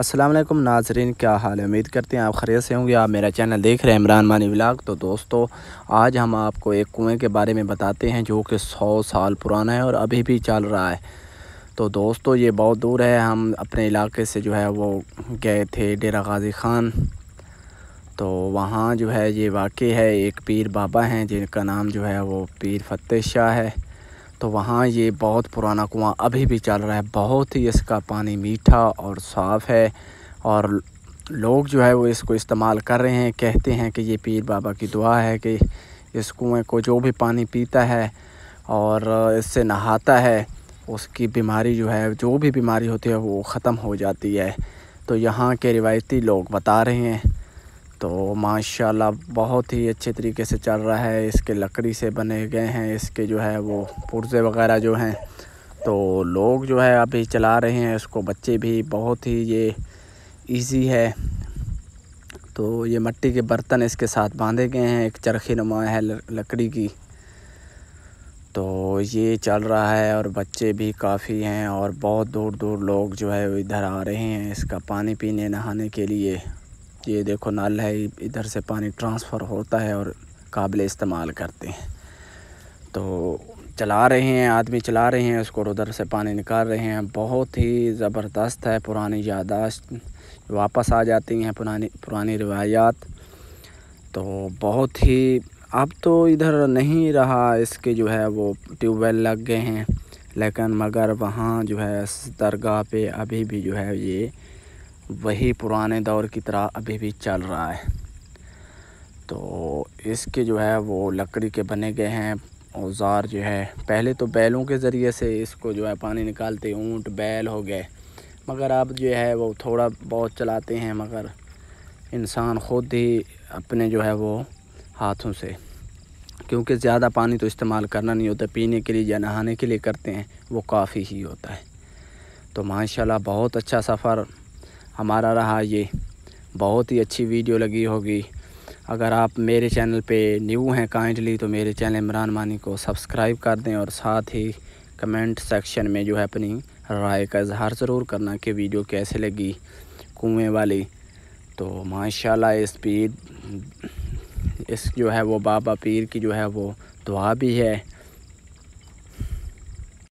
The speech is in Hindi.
अस्सलाम वालेकुम नाजरीन क्या हाल है उम्मीद करते हैं आप खरीद से होंगे आप मेरा चैनल देख रहे हैं इमरान मानी ब्लाग तो दोस्तों आज हम आपको एक कुएं के बारे में बताते हैं जो कि सौ साल पुराना है और अभी भी चल रहा है तो दोस्तों ये बहुत दूर है हम अपने इलाके से जो है वो गए थे डेरा गाजी खान तो वहाँ जो है ये वाकई है एक पीर बाबा हैं जिनका नाम जो है वो पीर फतेह शाह है तो वहाँ ये बहुत पुराना कुआं अभी भी चल रहा है बहुत ही इसका पानी मीठा और साफ़ है और लोग जो है वो इसको इस्तेमाल कर रहे हैं कहते हैं कि ये पीर बाबा की दुआ है कि इस कुएँ को जो भी पानी पीता है और इससे नहाता है उसकी बीमारी जो है जो भी बीमारी होती है वो ख़त्म हो जाती है तो यहाँ के रिवायती लोग बता रहे हैं तो माशाल्लाह बहुत ही अच्छे तरीके से चल रहा है इसके लकड़ी से बने गए हैं इसके जो है वो पुर्जे वगैरह जो हैं तो लोग जो है अभी चला रहे हैं इसको बच्चे भी बहुत ही ये इजी है तो ये मिट्टी के बर्तन इसके साथ बांधे गए हैं एक चरखी नुमा है लकड़ी की तो ये चल रहा है और बच्चे भी काफ़ी हैं और बहुत दूर दूर लोग जो है इधर आ रहे हैं इसका पानी पीने नहाने के लिए ये देखो नल है इधर से पानी ट्रांसफ़र होता है और काबिल इस्तेमाल करते हैं तो चला रहे हैं आदमी चला रहे हैं उसको उधर से पानी निकाल रहे हैं बहुत ही ज़बरदस्त है पुरानी यादाश्त वापस आ जाती हैं पुरानी पुरानी रवायात तो बहुत ही अब तो इधर नहीं रहा इसके जो है वो ट्यूबवेल लग गए हैं लेकिन मगर वहाँ जो है दरगाह पे अभी भी जो है ये वही पुराने दौर की तरह अभी भी चल रहा है तो इसके जो है वो लकड़ी के बने गए हैं औजार जो है पहले तो बैलों के ज़रिए से इसको जो है पानी निकालते ऊँट बैल हो गए मगर अब जो है वो थोड़ा बहुत चलाते हैं मगर इंसान ख़ुद ही अपने जो है वो हाथों से क्योंकि ज़्यादा पानी तो इस्तेमाल करना नहीं होता पीने के लिए या नहाने के लिए करते हैं वो काफ़ी ही होता है तो माशाल्लाह बहुत अच्छा सफ़र हमारा रहा ये बहुत ही अच्छी वीडियो लगी होगी अगर आप मेरे चैनल पे न्यू हैं काइंडली तो मेरे चैनल इमरान मानी को सब्सक्राइब कर दें और साथ ही कमेंट सेक्शन में जो है अपनी राय का इजहार ज़रूर करना कि वीडियो कैसे लगी कुएँ वाली तो माशाल्लाह इस पीर इस जो है वो बाबा पीर की जो है वो दुआ भी है